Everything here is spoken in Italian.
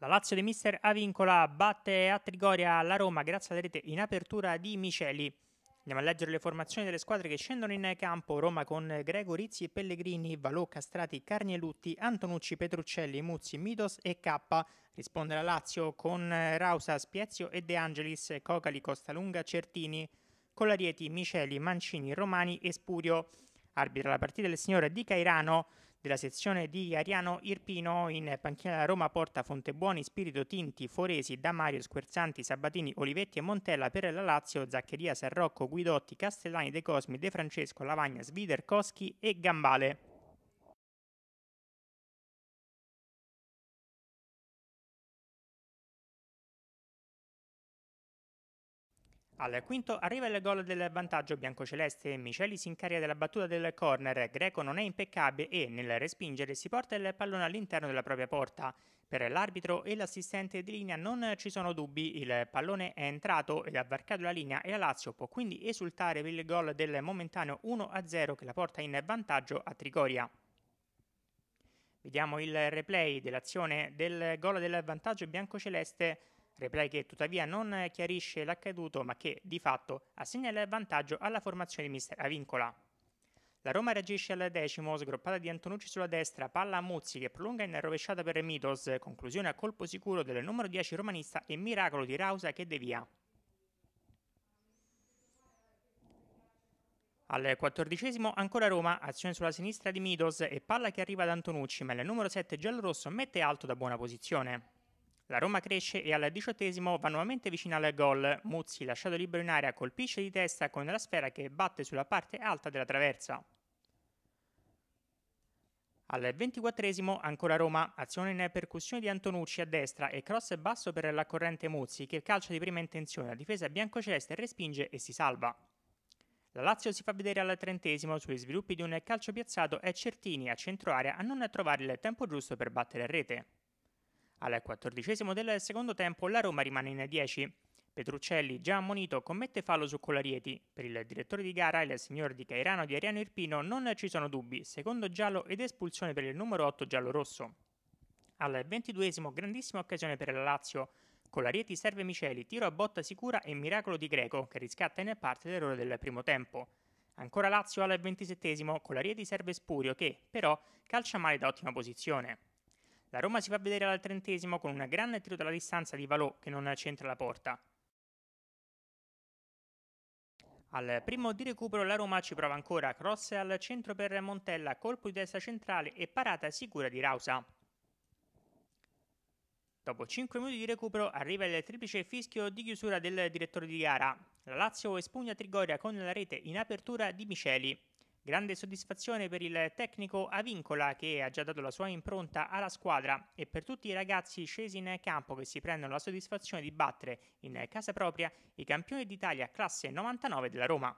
La Lazio di Mister Avincola batte a Trigoria la Roma grazie alla rete in apertura di Miceli. Andiamo a leggere le formazioni delle squadre che scendono in campo. Roma con Gregorizzi e Pellegrini, Valò, Castrati, Carnielutti, Antonucci, Petruccelli, Muzzi, Midos e Kappa. Risponde la Lazio con Rausa, Spiezio e De Angelis, Cocali, Costalunga, Certini, Colarieti, Miceli, Mancini, Romani e Spurio. Arbitra la partita del signore Di Cairano della sezione di Ariano Irpino in panchina da Roma porta Fontebuoni, Spirito, Tinti, Foresi, Damario, Squerzanti, Sabatini, Olivetti e Montella per la Lazio, Zaccheria, Serrocco, Guidotti, Castellani, De Cosmi, De Francesco, Lavagna, Svider, Coschi e Gambale. Al quinto arriva il gol del vantaggio biancoceleste, Miceli si incarica della battuta del corner, Greco non è impeccabile e nel respingere si porta il pallone all'interno della propria porta. Per l'arbitro e l'assistente di linea non ci sono dubbi, il pallone è entrato ed ha varcato la linea e la Lazio può quindi esultare per il gol del momentaneo 1-0 che la porta in vantaggio a Trigoria. Vediamo il replay dell'azione del gol del vantaggio biancoceleste replay che tuttavia non chiarisce l'accaduto ma che di fatto assegna il vantaggio alla formazione di Mister Avincola. La Roma reagisce al decimo, sgroppata di Antonucci sulla destra, palla a Muzzi che prolunga in rovesciata per Mitos, conclusione a colpo sicuro del numero 10 romanista e miracolo di Rausa che devia. Al quattordicesimo ancora Roma, azione sulla sinistra di Midos e palla che arriva ad Antonucci, ma il numero 7 giallorosso mette alto da buona posizione. La Roma cresce e al diciottesimo va nuovamente vicino al gol. Muzzi, lasciato libero in area, colpisce di testa con la sfera che batte sulla parte alta della traversa. Al ventiquattresimo ancora Roma, azione in percussione di Antonucci a destra e cross basso per la corrente Muzzi che calcia di prima intenzione la difesa biancoceleste respinge e si salva. La Lazio si fa vedere al trentesimo sui sviluppi di un calcio piazzato e Certini a centro area a non trovare il tempo giusto per battere a rete. Al quattordicesimo del secondo tempo la Roma rimane in 10. Petruccelli, già ammonito, commette fallo su Colarieti. Per il direttore di gara, il signor Di Cairano di Ariano Irpino, non ci sono dubbi, secondo giallo ed espulsione per il numero 8 giallo-rosso. Al ventiduesimo, grandissima occasione per la Lazio. Colarieti serve Miceli, tiro a botta sicura e miracolo di Greco, che riscatta in parte l'errore del primo tempo. Ancora Lazio al ventisettesimo, Colarieti serve Spurio che, però, calcia male da ottima posizione. La Roma si fa vedere al trentesimo con una grande tiro dalla distanza di Valò che non centra la porta. Al primo di recupero la Roma ci prova ancora, cross al centro per Montella, colpo di testa centrale e parata sicura di Rausa. Dopo 5 minuti di recupero arriva il triplice fischio di chiusura del direttore di gara. La Lazio espugna Trigoria con la rete in apertura di Miceli. Grande soddisfazione per il tecnico Avincola che ha già dato la sua impronta alla squadra e per tutti i ragazzi scesi in campo che si prendono la soddisfazione di battere in casa propria i campioni d'Italia classe 99 della Roma.